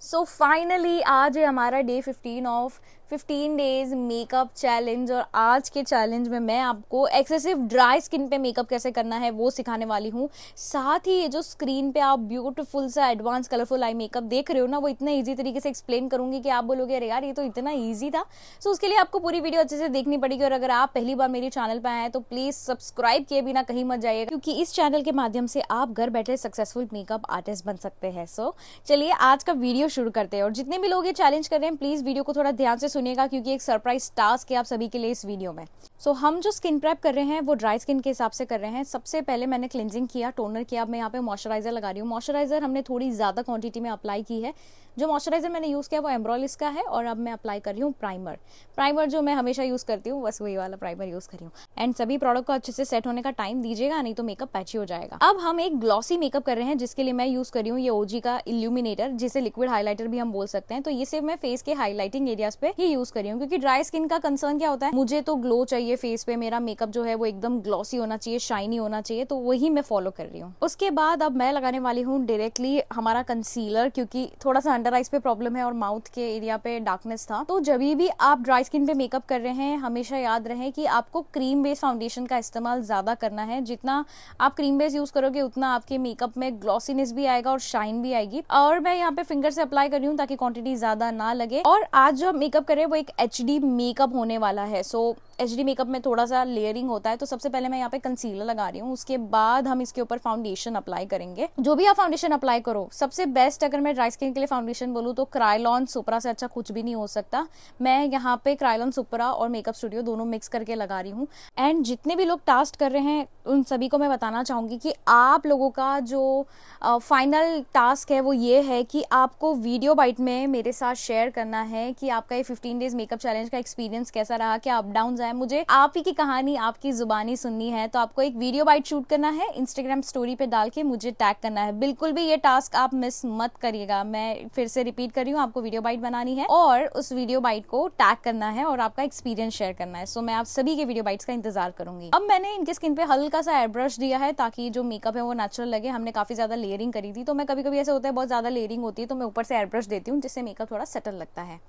so finally आज है हमारा day 15 of 15 days makeup challenge और आज के चैलेंज में मैं आपको एक्सेसिव ड्राई स्किन पे मेकअप कैसे करना है वो सिखाने वाली हूँ साथ ही ये जो स्क्रीन पे आप ब्यूटीफुल सा एडवांस कलरफुल आई मेकअप देख रहे हो ना वो इतना ईजी तरीके से एक्सप्लेन करूंगी कि आप बोलोगे अरे यार ये तो इतना ईजी था सो so, उसके लिए आपको पूरी वीडियो अच्छे से देखनी पड़ेगी और अगर आप पहली बार मेरे चैनल पर आए हैं तो प्लीज सब्सक्राइब किए बिना कहीं मत जाइएगा क्योंकि इस चैनल के माध्यम से आप घर बैठे सक्सेसफुल मेकअप आर्टिस्ट बन सकते हैं सो so, चलिए आज का वीडियो वीडियो शुरू करते हैं और जितने भी लोग ये चैलेंज कर रहे हैं प्लीज़ वीडियो को थोड़ा ध्यान से सुनेगा क्योंकि एक सरप्राइज टास्क है आप सभी के लिए इस वीडियो में सो so, हम जो स्किन प्रैप कर रहे हैं वो ड्राई स्किन के हिसाब से कर रहे हैं सबसे पहले मैंने क्लिनजिंग किया टोनर किया अब मैं यहाँ पे मॉइस्चराइजर लगा रही हूँ मॉइस्चराइजर हमने थोड़ी ज़्यादा क्वांटिटी में अप्लाई की है जो मॉइस्चराइजर मैंने यूज़ किया वो एम्ब्रॉलिस का है और अब मैं अप्लाई कर रही हूँ प्राइमर प्राइमर जो मैं हमेशा यूज़ करती हूँ बस वही वाला प्राइमर यूज़ करी हूँ एंड सभी प्रोडक्ट को अच्छे से सेट होने का टाइम दीजिएगा नहीं तो मेकअप पैची हो जाएगा अब हम एक ग्लॉसी मेकअप कर रहे हैं जिसके लिए मैं यूज़ कर रही हूँ ये ओजी का इल्यूमिनेटर जिसे लिक्विड हाईलाइटर भी हम बोल सकते हैं तो ये सिर्फ मैं फेस के हाईलाइटिंग एरियाज पे ही यूज करी हूँ क्योंकि ड्राई स्किन का कंसर्न क्या होता है मुझे तो ग्लो चाहिए फेस पे मेरा मेकअप जो है वो एकदम ग्लॉसी होना चाहिए शाइनी होना चाहिए तो वही मैं फॉलो कर रही हूँ उसके बाद अब मैं लगाने वाली हूँ डायरेक्टली हमारा कंसीलर क्योंकि थोड़ा सा अंडर आइज पे प्रॉब्लम है और माउथ के एरिया पे डार्कनेस था तो जब भी आप ड्राई स्किन पे मेकअप कर रहे हैं हमेशा याद रहे कि आपको क्रीम बेस्ड फाउंडेशन का इस्तेमाल ज्यादा करना है जितना आप क्रीम बेस यूज करोगे उतना आपके मेकअप में ग्लॉसीनेस भी आएगा और शाइन भी आएगी और मैं यहाँ पे फिंगर से अप्लाई कर रही हूँ ताकि क्वांटिटी ज्यादा ना लगे और आज जो मेकअप कर रहे हैं वो एक एच मेकअप होने वाला है सो so, एच मेकअप में थोड़ा सा लेयरिंग होता है तो सबसे पहले मैं यहाँ पे कंसीलर लगा रही हूँ उसके बाद हम इसके ऊपर फाउंडेशन अप्लाई करेंगे जो भी आप फाउंडेशन अप्लाई करो सबसे बेस्ट अगर मैं ड्राई स्किन के लिए फाउंडेशन बोलूँ तो क्राइलॉन सुपरा से अच्छा कुछ भी नहीं हो सकता मैं यहाँ पे क्राइलॉन सुपरा और मेकअप स्टूडियो दोनों मिक्स करके लगा रही हूँ एंड जितने भी लोग टास्क कर रहे हैं उन सभी को मैं बताना चाहूंगी कि आप लोगों का जो फाइनल टास्क है वो ये है कि आपको वीडियो बाइट में मेरे साथ शेयर करना है कि आपका ये फिफ्टीन डेज मेकअप चैलेंज का एक्सपीरियंस कैसा रहा क्या अप डाउन है मुझे आप ही की कहानी आपकी जुबानी सुननी है तो आपको एक वीडियो बाइट शूट करना है इंस्टाग्राम स्टोरी पे डाल के मुझे टैग करना है बिल्कुल भी ये टास्क आप मिस मत करिएगा मैं फिर से रिपीट कर रही हूँ आपको वीडियो बाइट बनानी है और उस वीडियो बाइट को टैग करना है और आपका एक्सपीरियंस शेयर करना है सो मैं आप सभी के वीडियो बाइट्स का इंतजार करूंगी अब मैंने इनके स्किन पे हल्का सा एयरब्रश दिया है ताकि जो मेकअप है वो नेचुरल लगे हमने काफी ज्यादा लेयरिंग करी थी तो मैं कभी कभी ऐसे होता है बहुत ज्यादा लेयरिंग होती है तो मैं ऊपर से एयरब्रश देती हूँ जिससे मेकअप थोड़ा सेटल लगता है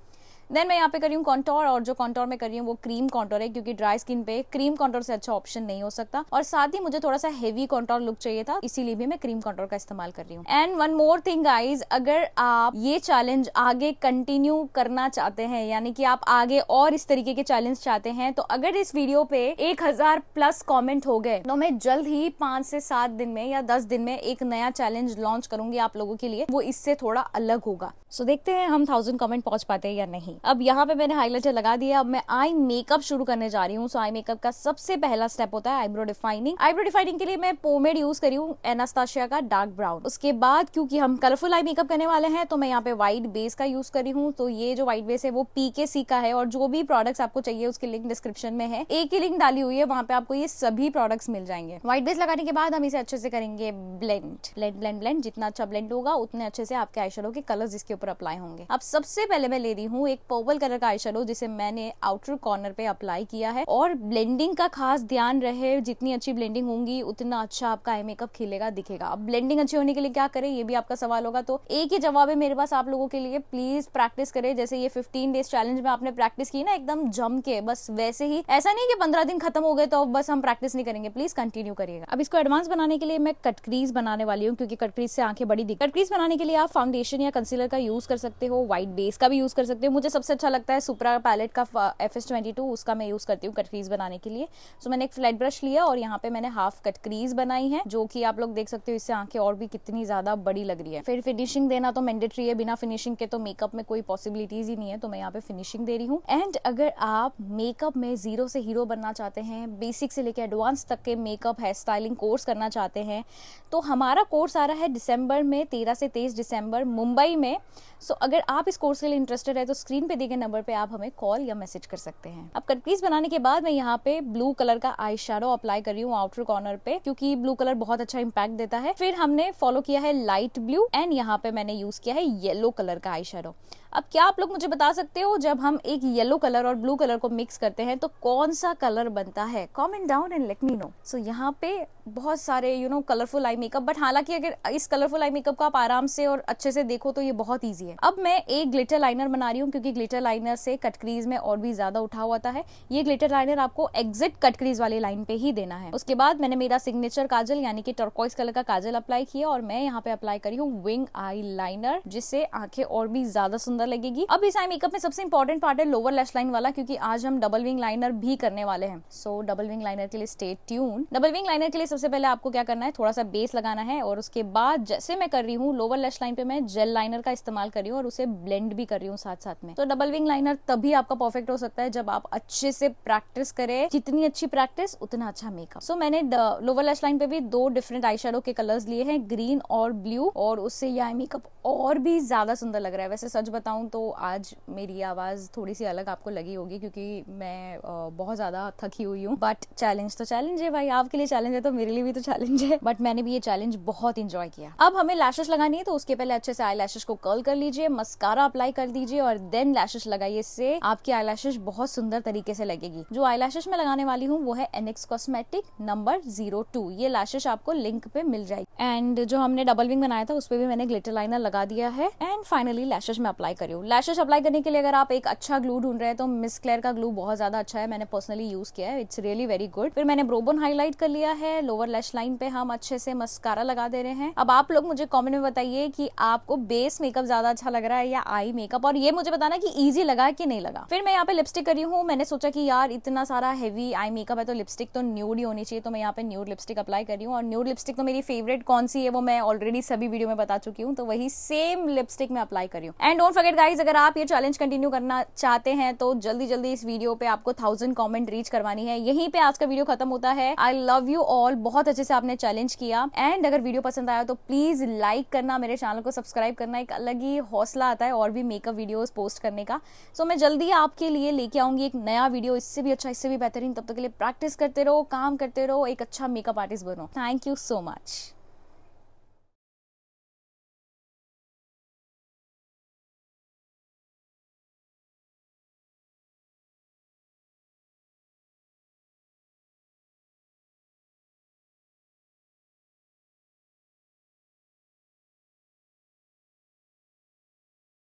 देन मैं यहाँ पे कर रही हूँ कॉन्टोर और जो कॉन्टोर में कर रही हूँ वो क्रीम कॉन्टोर है क्योंकि ड्राई स्किन पे क्रीम कॉन्टोर से अच्छा ऑप्शन नहीं हो सकता और साथ ही मुझे थोड़ा सा हेवी कॉन्टोर लुक चाहिए था इसीलिए भी मैं क्रीम कॉन्टोर का इस्तेमाल कर रही हूँ and one more thing guys अगर आप ये चैलेंज आगे कंटिन्यू करना चाहते हैं यानी कि आप आगे और इस तरीके के चैलेंज चाहते हैं तो अगर इस वीडियो पे एक हजार प्लस कॉमेंट हो गए तो मैं जल्द ही पांच से सात दिन में या दस दिन में एक नया चैलेंज लॉन्च करूंगी आप लोगों के लिए वो इससे थोड़ा अलग होगा सो so, देखते हैं हम थाउजेंड कॉमेंट पहुंच पाते हैं या नहीं अब यहाँ पे मैंने हाईलाइटर लगा दिया अब मैं आई मेकअप शुरू करने जा रही हूँ सो आई मेकअप का सबसे पहला स्टेप होता है आईब्रो डिफाइनिंग आईब्रो डिफाइनिंग के लिए मैं पोमेड यूज करी हूँ एनास्ताशिया का डार्क ब्राउन उसके बाद क्योंकि हम कलरफुल आई मेकअप करने वाले हैं तो मैं यहाँ पे व्हाइट बेस का यूज करी हूँ तो ये जो व्हाइट बेस है वो पीके सी का है और जो भी प्रोडक्ट्स आपको चाहिए उसकी लिंक डिस्क्रिप्शन में है एक ही लिंक डाली हुई है वहां पे आपको ये सभी प्रोडक्ट्स मिल जाएंगे व्हाइट बेस लगाने के बाद हम इसे अच्छे से करेंगे ब्लेंड ब्लेंड ब्लेंड ब्लेंड जितना अच्छा ब्लेंड होगा उतने अच्छे से आपके आई के कलर्स इसके ऊपर अप्लाई होंगे अब सबसे पहले मैं ले रही हूँ एक पर्पल कलर का आई जिसे मैंने आउटर कॉर्नर पे अप्लाई किया है और ब्लेंडिंग का खास ध्यान रहे जितनी अच्छी ब्लेंडिंग होंगी उतना अच्छा आपका आई मेकअप खिलेगा दिखेगा अब ब्लेंडिंग अच्छी होने के लिए क्या करें ये भी आपका सवाल होगा तो एक ही जवाब है मेरे पास आप लोगों के लिए प्लीज प्रैक्टिस करें जैसे ये फिफ्टीन डेज चैलेंज में आपने प्रैक्टिस की ना एकदम जम के बस वैसे ही ऐसा नहीं कि पंद्रह दिन खत्म हो गए तो अब बस हम प्रैक्टिस नहीं करेंगे प्लीज कंटिन्यू करिएगा अब इसको एडवांस बनाने के लिए मैं कटक्रीज बनाने वाली हूँ क्योंकि कटक्रीज से आंखें बड़ी दिख कटक्रीज बनाने के लिए आप फाउंडेशन या कंसीलर का यूज कर सकते हो व्हाइट बेस का भी यूज कर सकते हो मुझे सबसे अच्छा लगता है सुपरा पैलेट का एफ एस ट्वेंटी टू उसका मैं यूज़ करती हूँ कट क्रीज बनाने के लिए सो so, मैंने एक फ्लैट ब्रश लिया और यहाँ पे मैंने हाफ कट क्रीज बनाई है जो कि आप लोग देख सकते हो इससे आंखें और भी कितनी ज़्यादा बड़ी लग रही है फिर फिनिशिंग देना तो मैंडेटरी है बिना फिनिशिंग के तो मेकअप में कोई पॉसिबिलिटीज ही नहीं है तो मैं यहाँ पे फिनिशिंग दे रही हूँ एंड अगर आप मेकअप में जीरो से हीरो बनना चाहते हैं बेसिक से लेकर एडवांस तक के मेकअप हेयर स्टाइलिंग कोर्स करना चाहते हैं तो हमारा कोर्स आ रहा है दिसंबर में तेरह से तेईस दिसंबर मुंबई में सो so, अगर आप इस कोर्स के लिए इंटरेस्टेड है तो स्क्रीन स्क्रीन पे दिए गए नंबर पे आप हमें कॉल या मैसेज कर सकते हैं अब कट पीस बनाने के बाद मैं यहाँ पे ब्लू कलर का आई शेडो अप्लाई कर रही हूँ आउटर कॉर्नर पे क्योंकि ब्लू कलर बहुत अच्छा इम्पैक्ट देता है फिर हमने फॉलो किया है लाइट ब्लू एंड यहाँ पे मैंने यूज किया है येलो कलर का आई शेडो अब क्या आप लोग मुझे बता सकते हो जब हम एक येलो कलर और ब्लू कलर को मिक्स करते हैं तो कौन सा कलर बनता है comment down and let me know so यहाँ पे बहुत सारे you know colourful eye makeup but हालांकि अगर इस कलरफुल आई मेकअप को आप आराम से और अच्छे से देखो तो ये बहुत ईजी है अब मैं एक ग्लिटर लाइनर बना रही हूँ क्योंकि ग्लिटर लाइनर से कटक्रीज में और भी ज्यादा उठा हुआ है ये ग्लिटर लाइनर आपको एग्जिट कटक्रीज वाले वाली लाइन पे ही देना है उसके बाद मैंने मेरा सिग्नेचर काजल यानी कि टर्कोइस कलर का काजल अप्लाई किया और मैं यहाँ पे अप्लाई करी हूँ विंग आई लाइनर जिससे आंखें और भी ज्यादा सुंदर सुंदर लगेगी अब इस आई मेकअप में सबसे इंपॉर्टेंट पार्ट है लोअर लेस लाइन वाला क्योंकि आज हम डबल विंग लाइनर भी करने वाले हैं सो डबल विंग लाइनर के लिए स्टेट ट्यून डबल विंग लाइनर के लिए सबसे पहले आपको क्या करना है थोड़ा सा बेस लगाना है और उसके बाद जैसे मैं कर रही हूँ लोअर लेस लाइन पे मैं जेल लाइनर का इस्तेमाल कर रही हूँ और उसे ब्लेंड भी कर रही हूँ साथ साथ में तो डबल विंग लाइनर तभी आपका परफेक्ट हो सकता है जब आप अच्छे से प्रैक्टिस करें जितनी अच्छी प्रैक्टिस उतना अच्छा मेकअप सो मैंने लोअर लेस लाइन पे भी दो डिफरेंट आई के कलर्स लिए हैं ग्रीन और ब्लू और उससे यह मेकअप और भी ज्यादा सुंदर लग रहा है वैसे सच बताऊ बताऊँ तो आज मेरी आवाज़ थोड़ी सी अलग आपको लगी होगी क्योंकि मैं बहुत ज़्यादा थकी हुई हूँ बट चैलेंज तो चैलेंज है भाई आपके लिए चैलेंज है तो मेरे लिए भी तो चैलेंज है बट मैंने भी ये चैलेंज बहुत इंजॉय किया अब हमें लैशेस लगानी है तो उसके पहले अच्छे से आई को कर्ल कर लीजिए मस्कारा अप्लाई कर दीजिए और देन लैशेस लगाइए इससे आपकी आई लैशेस बहुत सुंदर तरीके से लगेगी जो आई लैशेस मैं लगाने वाली हूँ वो है NX cosmetic number zero two ये लैशेस आपको लिंक पे मिल जाएगी एंड जो हमने डबल विंग बनाया था उस पर भी मैंने ग्लिटर लाइनर लगा दिया है एंड फाइनली लैशेस में अप्लाई करी हूँ अप्लाई करने के लिए अगर आप एक अच्छा ग्लू ढूंढ रहे हैं तो मिस क्लेयर का ग्लू बहुत ज्यादा अच्छा है मैंने पर्सनली यूज किया है इट्स रियली वेरी गुड फिर मैंने ब्रोबन हाईलाइट कर लिया है लोअर लैश लाइन पे हम अच्छे से मस्कारा लगा दे रहे हैं अब आप लोग मुझे कॉमेंट में बताइए कि आपको बेस मेकअप ज्यादा अच्छा लग रहा है या आई मेकअप और ये मुझे बताना कि ईजी लगा कि नहीं लगा फिर मैं यहाँ पे लिपस्टिक करी हूँ मैंने सोचा कि यार इतना सारा हैवी आई मेकअप है तो लिपस्टिक तो न्यूड ही होनी चाहिए तो मैं यहाँ पे न्यूड लिपस्टिक अप्लाई करी हूँ और न्यूड लिपस्टिक तो मेरी फेवरेट कौन सी है वो मैं ऑलरेडी सभी वीडियो में बता चुकी हूँ तो वही सेम लिपस्टिक में अप्लाई करी हूँ and don't forget it guys अगर आप ये चैलेंज कंटिन्यू करना चाहते हैं तो जल्दी जल्दी इस वीडियो पे आपको थाउजेंड कॉमेंट रीच करवानी है यहीं पे आज का वीडियो खत्म होता है आई लव यू ऑल बहुत अच्छे से आपने चैलेंज किया एंड अगर वीडियो पसंद आया तो प्लीज लाइक करना मेरे चैनल को सब्सक्राइब करना एक अलग ही हौसला आता है और भी मेकअप वीडियो पोस्ट करने का सो so, मैं जल्दी आपके लिए लेके आऊंगी एक नया वीडियो इससे भी अच्छा इससे भी बेहतरीन तब तक के लिए प्रैक्टिस करते रहो काम करते रहो एक अच्छा मेकअप आर्टिस्ट बनो थैंक यू सो मच